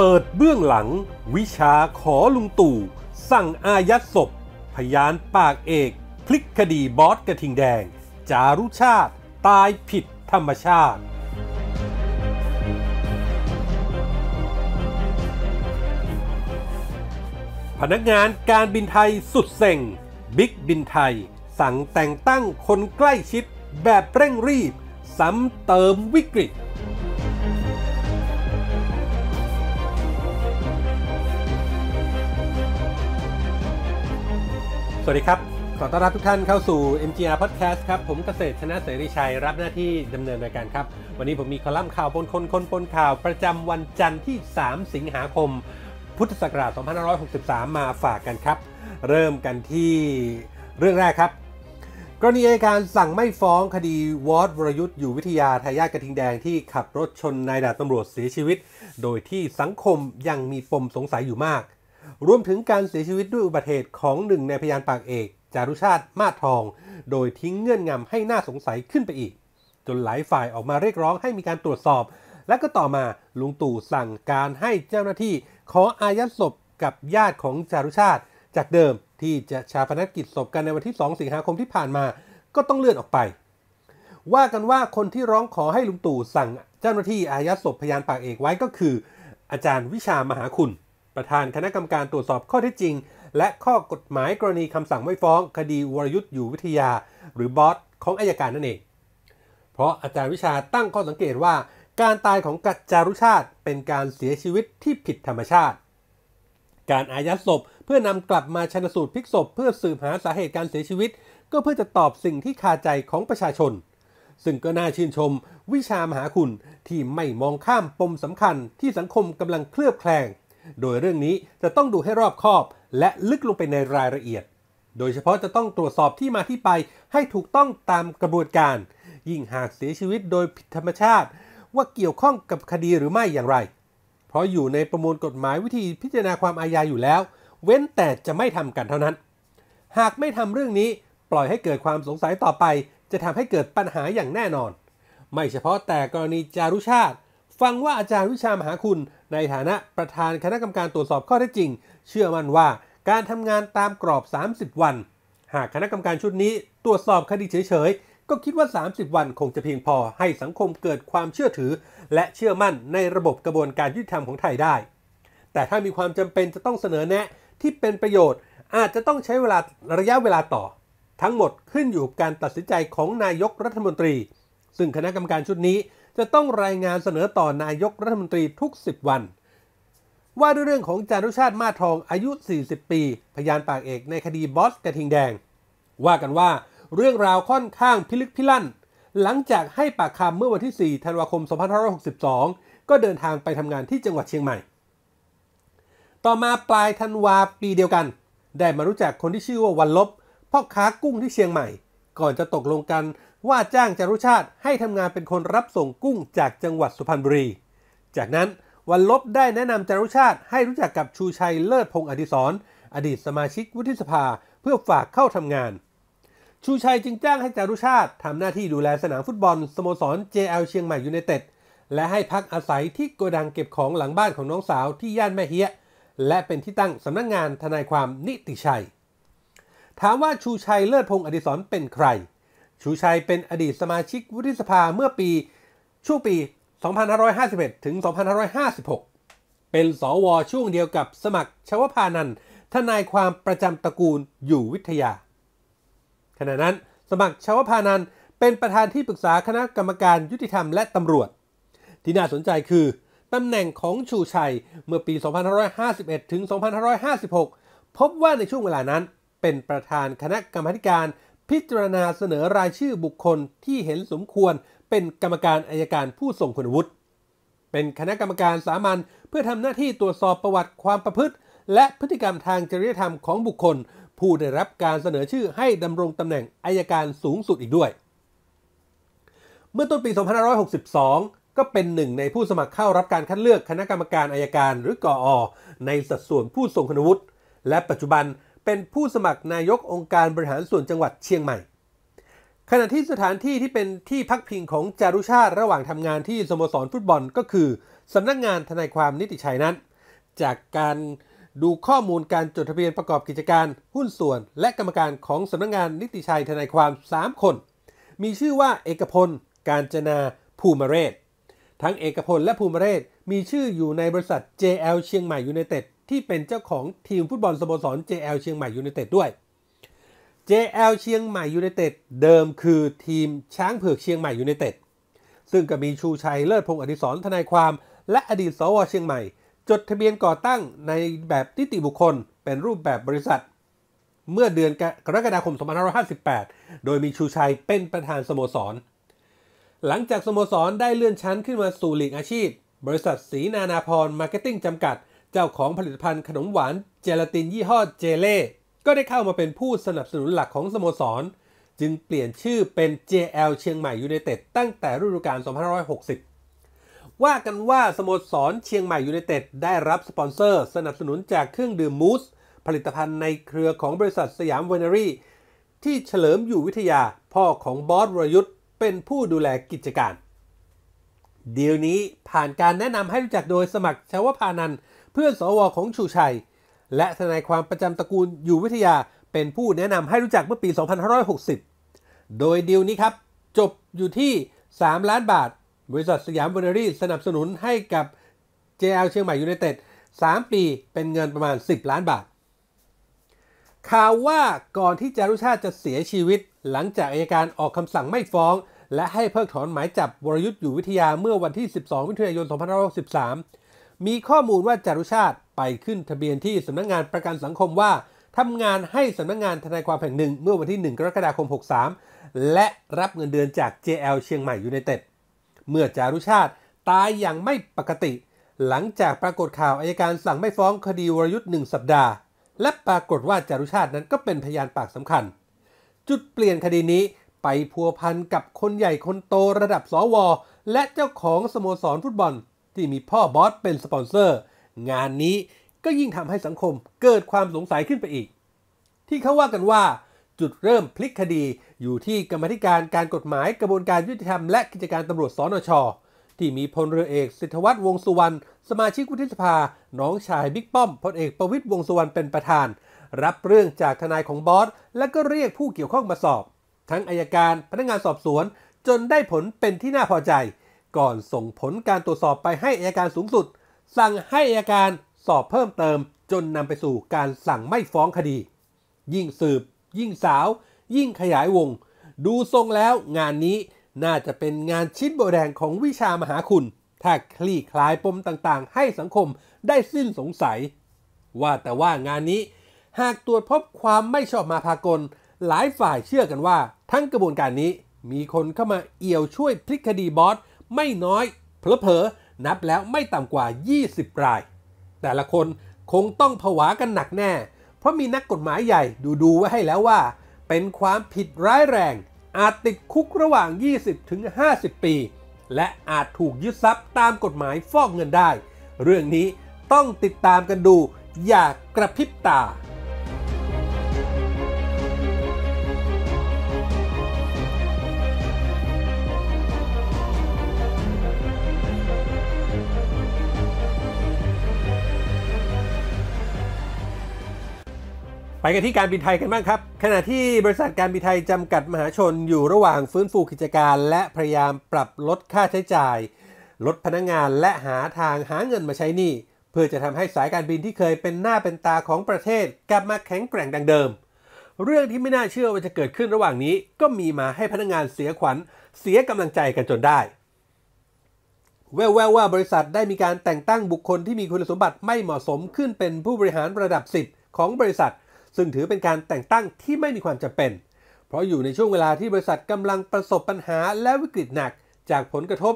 เปิดเบื้องหลังวิชาขอลุงตู่สั่งอายัดศพ พยานปากเอก พลิกคดีบอสกระทิงแดง จารุชาติ ตายผิดธรรมชาติ พนักงานการบินไทยสุดเซ็ง บิ๊กบินไทย สั่งแต่งตั้งคนใกล้ชิดแบบเร่งรีบซ้ำเติมวิกฤตสวัสดีครับ ขอต้อนรับทุกท่านเข้าสู่ MGR Podcast ครับ ผมเกษตรชนะเสรีชัยรับหน้าที่ดำเนินรายการครับ วันนี้ผมมีคอลัมน์ข่าวปนคนคนปนข่าวประจำวันจันทร์ที่ 3 สิงหาคม พุทธศักราช 2563 มาฝากกันครับ เริ่มกันที่เรื่องแรกครับ กรณีอัยการสั่งไม่ฟ้องคดี วอดวรยุทธ์อยู่วิทยาทายาทกระทิงแดงที่ขับรถชนนายดาบตำรวจเสียชีวิต โดยที่สังคมยังมีปมสงสัยอยู่มากรวมถึงการเสียชีวิตด้วยอุบัติเหตุของหนึ่งในพยานปากเอก จารุชาติมาทอง โดยทิ้งเงื่อนงำให้น่าสงสัยขึ้นไปอีก จนหลายฝ่ายออกมาเรียกร้องให้มีการตรวจสอบ และก็ต่อมาลุงตู่สั่งการให้เจ้าหน้าที่ขออายัดศพกับญาติของจารุชาติ จากเดิมที่จะชาพนักกิจศพกันในวันที่2สิงหาคมที่ผ่านมา ก็ต้องเลื่อนออกไป ว่ากันว่าคนที่ร้องขอให้ลุงตู่สั่งเจ้าหน้าที่อายัดศพพยานปากเอกไว้ก็คือ อาจารย์วิชามหาคุณประธานคณะกรรมการตรวจสอบข้อเท็จจริงและข้อกฎหมายกรณีคำสั่งไม่ฟ้องคดีวรยุทธ์อยู่วิทยา หรือบอสของอายการนั่นเอง เพราะอาจารย์วิชาตั้งข้อสังเกตว่า การตายของกัจจารุชาติเป็นการเสียชีวิตที่ผิดธรรมชาติ การอายัดศพเพื่อนำกลับมาชนสูตรพลิกศพเพื่อสืบหาสาเหตุการเสียชีวิตก็เพื่อจะตอบสิ่งที่คาใจของประชาชน ซึ่งก็น่าชื่นชม วิชามหาคุณที่ไม่มองข้ามปมสำคัญที่สังคมกำลังเคลือบแคลงโดยเรื่องนี้จะต้องดูให้รอบคอบและลึกลงไปในรายละเอียด โดยเฉพาะจะต้องตรวจสอบที่มาที่ไปให้ถูกต้องตามกระบวนการ ยิ่งหากเสียชีวิตโดยผิดธรรมชาติ ว่าเกี่ยวข้องกับคดีหรือไม่อย่างไร เพราะอยู่ในประมวลกฎหมายวิธีพิจารณาความอาญาอยู่แล้ว เว้นแต่จะไม่ทำกันเท่านั้น หากไม่ทำเรื่องนี้ปล่อยให้เกิดความสงสัยต่อไป จะทำให้เกิดปัญหาอย่างแน่นอน ไม่เฉพาะแต่กรณีจารุชาติฟังว่าอาจารย์วิชามหาคุณ ในฐานะประธานคณะกรรมการตรวจสอบข้อเท็จจริง เชื่อมั่นว่าการทำงานตามกรอบ 30 วัน หากคณะกรรมการชุดนี้ตรวจสอบคดีเฉย ๆ ก็คิดว่า 30 วันคงจะเพียงพอให้สังคมเกิดความเชื่อถือ และเชื่อมั่นในระบบกระบวนการยุติธรรมของไทยได้ แต่ถ้ามีความจำเป็นจะต้องเสนอแนะ ที่เป็นประโยชน์อาจจะต้องใช้เวลาระยะเวลาต่อ ทั้งหมดขึ้นอยู่กับการตัดสินใจของนายกรัฐมนตรี ซึ่งคณะกรรมการชุดนี้จะต้องรายงานเสนอต่อนายกรัฐมนตรีทุก 10 วัน ว่าด้วยเรื่องของจารุชาติมาทองอายุ 40 ปี พยานปากเอกในคดีบอสกระทิงแดง ว่ากันว่าเรื่องราวค่อนข้างพิลึกพิลั่น หลังจากให้ปากคำเมื่อวันที่ 4ธันวาคม2562ก็เดินทางไปทำงานที่จังหวัดเชียงใหม่ ต่อมาปลายธันวาปีเดียวกัน ได้มารู้จักคนที่ชื่อว่าวันลบพ่อค้ากุ้งที่เชียงใหม่ ก่อนจะตกลงกันว่าจ้างจารุชาติให้ทำงานเป็นคนรับส่งกุ้งจากจังหวัดสุพรรณบุรี จากนั้นวันลบได้แนะนำจารุชาติให้รู้จักกับชูชัยเลิศพงอดิศรอดีตสมาชิกวุฒิสภาเพื่อฝากเข้าทำงาน ชูชัยจึงจ้างให้จารุชาติทำหน้าที่ดูแลสนามฟุตบอลสโมสร JL เชียงใหม่ยูไนเต็ดและให้พักอาศัยที่โกดังเก็บของหลังบ้านของน้องสาวที่ย่านแม่เฮียและเป็นที่ตั้งสำนักงงานทนายความนิติชัย ถามว่าชูชัยเลิศพงอดิศรเป็นใครชูชัยเป็นอดีตสมาชิกวุฒิสภาเมื่อปีช่วงปี 2551 ถึง 2556 เป็นสวช่วงเดียวกับสมัครชวพานัน ทนายความประจำตระกูลอยู่วิทยา ขณะนั้นสมัครชวพานันเป็นประธานที่ปรึกษาคณะกรรมการยุติธรรมและตำรวจ ที่น่าสนใจคือตำแหน่งของชูชัยเมื่อปี 2551 ถึง 2556 พบว่าในช่วงเวลานั้นเป็นประธานคณะกรรมการพิจารณาเสนอรายชื่อบุคคลที่เห็นสมควร เป็นกรรมการอายการผู้ทรงคุณวุฒิเป็นคณะกรรมการสามัญเพื่อทำหน้าที่ตรวจสอบประวัติความประพฤติ และพฤติกรรมทางจริยธรรมของบุคคลผู้ได้รับการเสนอชื่อให้ดำรงตำแหน่งอายการสูงสุดอีกด้วย เมื่อต้นปี 2562 ก็เป็นหนึ่งในผู้สมัครเข้ารับการคัดเลือกคณะกรรมการอายการหรือกออในสัดส่วนผู้ทรงคุณวุฒิและปัจจุบันเป็นผู้สมัครนายกองค์การบริหารส่วนจังหวัดเชียงใหม่ ขณะที่สถานที่ที่เป็นที่พักพิงของจารุชาติระหว่างทำงานที่สโมสรฟุตบอลก็คือสำนักงงานทนายความนิติชัยนั้น จากการดูข้อมูลการจดทะเบียนประกอบกิจการหุ้นส่วน และกรรมการของสำนักงงานนิติชัยทนายความ 3 คน มีชื่อว่าเอกพลการจนาภูมิเรศ ทั้งเอกพลและภูมิเรศ มีชื่ออยู่ในบริษัท JL เชียงใหม่ยูไนเต็ดที่เป็นเจ้าของทีมฟุตบอลสโมสร JL เชียงใหม่ยูไนเต็ดด้วย JL เชียงใหม่ยูไนเต็ดเดิมคือทีมช้างเผือกเชียงใหม่ยูไนเต็ด ซึ่งก็มีชูชัยเลิศพงศ์อดิศรทนายความ และอดีตสวเชียงใหม่ จดทะเบียนก่อตั้งในแบบนิติบุคคลเป็นรูปแบบบริษัท เมื่อเดือนกรกฎาคม2558 โดยมีชูชัยเป็นประธานสโมสร หลังจากสโมสรได้เลื่อนชั้นขึ้นมาสู่ลีกอาชีพบริษัท สีนานาพรมาร์เก็ตติ้งจำกัดเจ้าของผลิตภัณฑ์ขนมหวานเจลาตินยี่ห้อเจเล่ก็ได้เข้ามาเป็นผู้สนับสนุนหลักของสโมสร จึงเปลี่ยนชื่อเป็น JL เชียงใหม่ยูไนเต็ดตั้งแต่ฤดูกาล2560 ว่ากันว่าสโมสรเชียงใหม่ยูไนเต็ดได้รับสปอนเซอร์สนับสนุนจากเครื่องดื่มมูส ผลิตภัณฑ์ในเครือของบริษัทสยามเวนรี่ ที่เฉลิมอยู่วิทยา พ่อของบอสวรยุทธ์เป็นผู้ดูแลกิจการเดี๋ยวนี้ผ่านการแนะนำให้รู้จักโดยสมัครชาวพานันเพื่อนสวของชูชัย และทนายความประจำตระกูลอยู่วิทยาเป็นผู้แนะนำให้รู้จักเมื่อปี 2560 โดยดีลนี้ครับ จบอยู่ที่ 3 ล้านบาท บริษัทสยามบริรี่สนับสนุนให้กับ JL เชียงใหม่ยูไนเต็ด 3 ปีเป็นเงินประมาณ 10 ล้านบาท ข่าวว่าก่อนที่จารุชาติจะเสียชีวิตหลังจากอายการออกคำสั่งไม่ฟ้อง และให้เพิกถอนหมายจับวรยุทธ์อยู่วิทยาเมื่อวันที่ 12 มิถุนายน 2513มีข้อมูลว่าจารุชาติไปขึ้นทะเบียนที่สำนักงงานประกันสังคมว่า ทำงานให้สำนักงงานทนายความแห่งหนึ่งเมื่อวันที่ 1 กรกฎาคม 63 และรับเงินเดือนจาก JL เชียงใหม่ยูไนเต็ด เมื่อจารุชาติตายอย่างไม่ปกติ หลังจากปรากฏข่าวอายการสั่งไม่ฟ้องคดีวรยุทธ์หนึ่งสัปดาห์ และปรากฏว่าจารุชาตินั้นก็เป็นพยานปากสำคัญ จุดเปลี่ยนคดีนี้ไปพัวพันกับคนใหญ่คนโตระดับสวและเจ้าของสโมสรฟุตบอลที่มีพ่อบอสเป็นสปอนเซอร์ งานนี้ก็ยิ่งทำให้สังคมเกิดความสงสัยขึ้นไปอีก ที่เขาว่ากันว่า จุดเริ่มพลิกคดีอยู่ที่กรรมธิการการกฎหมายกระบวนการยุติธรรมและกิจการตำรวจสอนช ที่มีพลเรือเอกสิทธวัฒน์วงสุวรรณสมาชิกวุฒิสภา น้องชายบิ๊กป้อม พลเอกประวิตยวงสุวรรณเป็นประธาน รับเรื่องจากทนายของบอสและก็เรียกผู้เกี่ยวข้องมาสอบ ทั้งอายการพนักงานสอบสวน จนได้ผลเป็นที่น่าพอใจก่อนส่งผลการตรวจสอบไปให้อายการสูงสุด สั่งให้อายการสอบเพิ่มเติม จนนำไปสู่การสั่งไม่ฟ้องคดี ยิ่งสืบ ยิ่งสาว ยิ่งขยายวง ดูทรงแล้วงานนี้น่าจะเป็นงานชิ้นโบแดงของวิชามหาคุณถ้าคลี่คลายปมต่างๆให้สังคมได้สิ้นสงสัย ว่าแต่ว่างานนี้ หากตรวจพบความไม่ชอบมาพากล หลายฝ่ายเชื่อกันว่า ทั้งกระบวนการนี้ มีคนเข้ามาเอี่ยวช่วย พลิกคดีบอสไม่น้อยเพลเพอนับแล้วไม่ต่ำกว่า 20 ราย แต่ละคนคงต้องผวากันหนักแน่ เพราะมีนักกฎหมายใหญ่ดูดูไว้ให้แล้วว่า เป็นความผิดร้ายแรง อาจติดคุกระหว่าง 20-50ถึงปี และอาจถูกยึดทรัพย์ตามกฎหมายฟอกเงินได้ เรื่องนี้ต้องติดตามกันดูอย่ากกระพริบตาไปกันที่การบินไทยกันบ้างครับขณะที่บริษัทการบินไทยจำกัดมหาชนอยู่ระหว่างฟื้นฟูกิจการ และพยายามปรับลดค่าใช้จ่าย ลดพนักงงานและหาทางหาเงินมาใช้หนี้เพื่อจะทำให้สายการบินที่เคยเป็นหน้าเป็นตาของประเทศกลับมาแข็งแกร่งดังเดิม เรื่องที่ไม่น่าเชื่อว่าจะเกิดขึ้นระหว่างนี้ ก็มีมาให้พนักงงานเสียขวัญเสียกำลังใจกันจนได้แววๆว่าบริษัทได้มีการแต่งตั้งบุคคลที่มีคุณสมบัติไม่เหมาะสมขึ้นเป็นผู้บริหารระดับ10ของบริษัทซึ่งถือเป็นการแต่งตั้งที่ไม่มีความจำเป็น เพราะอยู่ในช่วงเวลาที่บริษัทกำลังประสบปัญหาและวิกฤตหนักจากผลกระทบ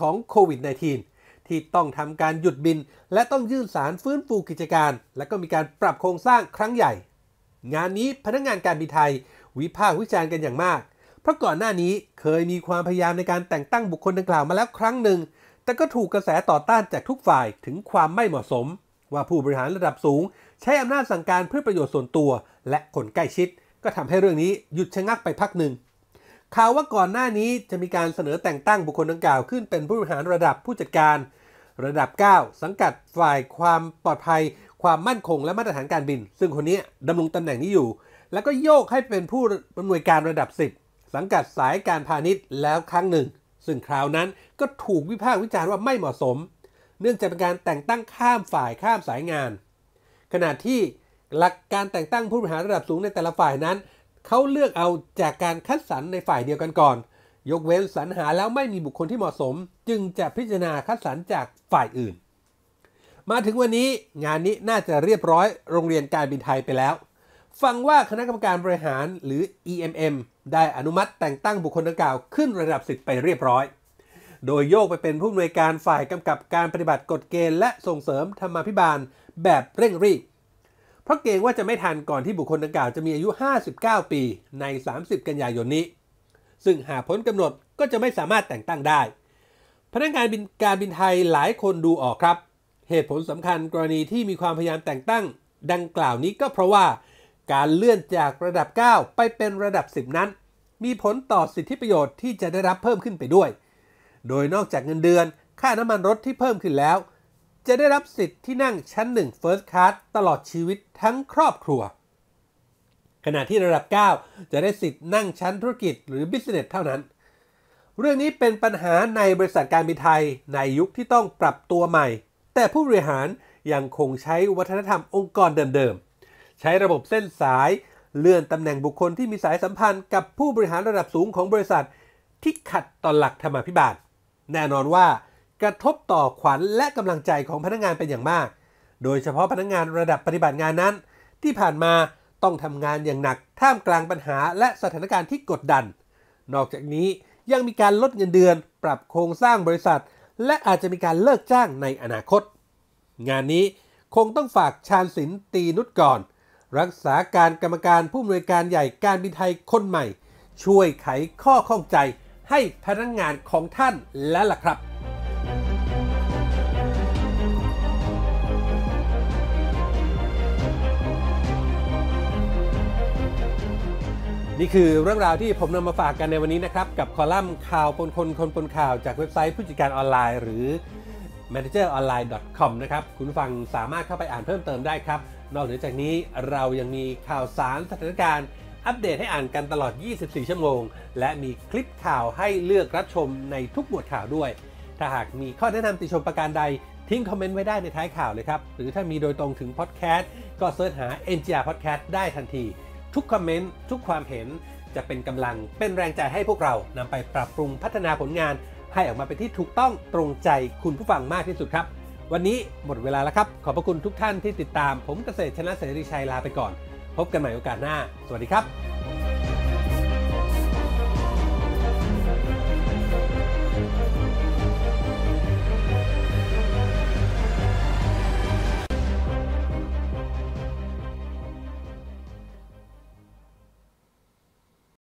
ของโควิด -19 ที่ต้องทำการหยุดบินและต้องยื่นสารฟื้นฟูกิจการ และก็มีการปรับโครงสร้างครั้งใหญ่ งานนี้พนักงงานการบินไทย วิพากษ์วิจารณ์กันอย่างมาก เพราะก่อนหน้านี้เคยมีความพยายามในการแต่งตั้งบุคคลดังกล่าวมาแล้วครั้งหนึ่ง แต่ก็ถูกกระแสต่อต้านจากทุกฝ่ายถึงความไม่เหมาะสม ว่าผู้บริหารระดับสูงใช้อำนาจสั่งการเพื่อประโยชน์ส่วนตัว และคนใกล้ชิด ก็ทำให้เรื่องนี้หยุดชะงักไปพักหนึ่งข่าวว่าก่อนหน้านี้จะมีการเสนอแต่งตั้งบุคคลดังกล่าว ขึ้นเป็นผู้บริหารระดับผู้จัดการ ระดับ 9 สังกัดฝ่ายความปลอดภัยความมั่นคงและมาตรฐานการบิน ซึ่งคนนี้ดำรงตำแหน่งนี้อยู่ แล้วก็โยกให้เป็นผู้อำนวยการระดับ10สังกัดสายการพาณิชย์แล้วครั้งหนึ่ง ซึ่งคราวนั้นก็ถูกวิพากษ์วิจารณ์ว่าไม่เหมาะสม เนื่องจากเป็นการแต่งตั้งข้ามฝ่ายข้ามสายงานขณะที่หลักการแต่งตั้งผู้บริหารระดับสูงในแต่ละฝ่ายนั้น เขาเลือกเอาจากการคัดสรรในฝ่ายเดียวกันก่อน ยกเว้นสรรหาแล้วไม่มีบุคคลที่เหมาะสม จึงจะพิจารณาคัดสรรจากฝ่ายอื่น มาถึงวันนี้ งานนี้น่าจะเรียบร้อยโรงเรียนการบินไทยไปแล้ว ฟังว่าคณะกรรมการบริหารหรือ EMM ได้อนุมัติแต่งตั้งบุคคลดังกล่าวขึ้นระดับสิบไปเรียบร้อยโดยโยกไปเป็นผู้อำนวยการฝ่ายกำกับการปฏิบัติกฎเกณฑ์และส่งเสริมธรรมาภิบาลแบบเร่งรีบเพราะเกรงว่าจะไม่ทันก่อนที่บุคคลดังกล่าวจะมีอายุ 59 ปีใน 30 กันยายนนี้ ซึ่งหากพ้นกำหนดก็จะไม่สามารถแต่งตั้งได้ พนักงานบินการบินไทยหลายคนดูออกครับ เหตุผลสำคัญกรณีที่มีความพยายามแต่งตั้ง ดังกล่าวนี้ก็เพราะว่าการเลื่อนจากระดับ 9 ไปเป็นระดับ10นั้นมีผลต่อสิทธิประโยชน์ที่จะได้รับเพิ่มขึ้นไปด้วยโดยนอกจากเงินเดือน ค่าน้ำมันรถที่เพิ่มขึ้นแล้ว จะได้รับสิทธิ์ที่นั่งชั้น1 First Class ตลอดชีวิตทั้งครอบครัว ขณะที่ระดับ 9 จะได้สิทธิ์นั่งชั้นธุรกิจหรือ Business เท่านั้น เรื่องนี้เป็นปัญหาในบริษัทการบินไทย ในยุคที่ต้องปรับตัวใหม่ แต่ผู้บริหารยังคงใช้วัฒนธรรมองค์กรเดิมๆ ใช้ระบบเส้นสายเลื่อนตำแหน่งบุคคลที่มีสายสัมพันธ์กับผู้บริหารระดับสูงของบริษัท ที่ขัดต่อหลักธรรมาภิบาลแน่นอนว่ากระทบต่อขวัญและกำลังใจของพนักงานเป็นอย่างมาก โดยเฉพาะพนักงานระดับปฏิบัติงานนั้น ที่ผ่านมาต้องทำงานอย่างหนักท่ามกลางปัญหาและสถานการณ์ที่กดดัน นอกจากนี้ยังมีการลดเงินเดือนปรับโครงสร้างบริษัท และอาจจะมีการเลิกจ้างในอนาคต งานนี้คงต้องฝากชาญศิลป์ตีนุชก่อน รักษาการกรรมการผู้อำนวยการใหญ่การบินไทยคนใหม่ ช่วยไขข้อข้องใจให้พนักงงานของท่านแล้วล่ะครับ นี่คือเรื่องราวที่ผมนำมาฝากกันในวันนี้นะครับ กับคอลัมน์ข่าวปนคนคนปนข่าวจากเว็บไซต์ผู้จัดการออนไลน์ หรือ manageronline.com นะครับ คุณฟังสามารถเข้าไปอ่านเพิ่มเติมได้ครับ นอกเหนือจากนี้เรายังมีข่าวสารสถานการณ์อัปเดตให้อ่านกันตลอด 24 ชั่วโมง และมีคลิปข่าวให้เลือกรับชมในทุกหมวดข่าวด้วย ถ้าหากมีข้อแนะนำติชมประการใด ทิ้งคอมเมนต์ไว้ได้ในท้ายข่าวเลยครับ หรือถ้ามีโดยตรงถึงพอดแคสต์ก็เสิร์ชหา NGR Podcast ได้ทันที ทุกคอมเมนต์ทุกความเห็นจะเป็นกำลังเป็นแรงใจให้พวกเรานำไปปรับปรุงพัฒนาผลงาน ให้ออกมาเป็นที่ถูกต้องตรงใจคุณผู้ฟังมากที่สุดครับ วันนี้หมดเวลาแล้วครับ ขอบพระคุณทุกท่านที่ติดตาม ผมเกษตรชนะเสรีชัยลาไปก่อนพบกันใหม่โอกาสหน้า สวัสดีครับ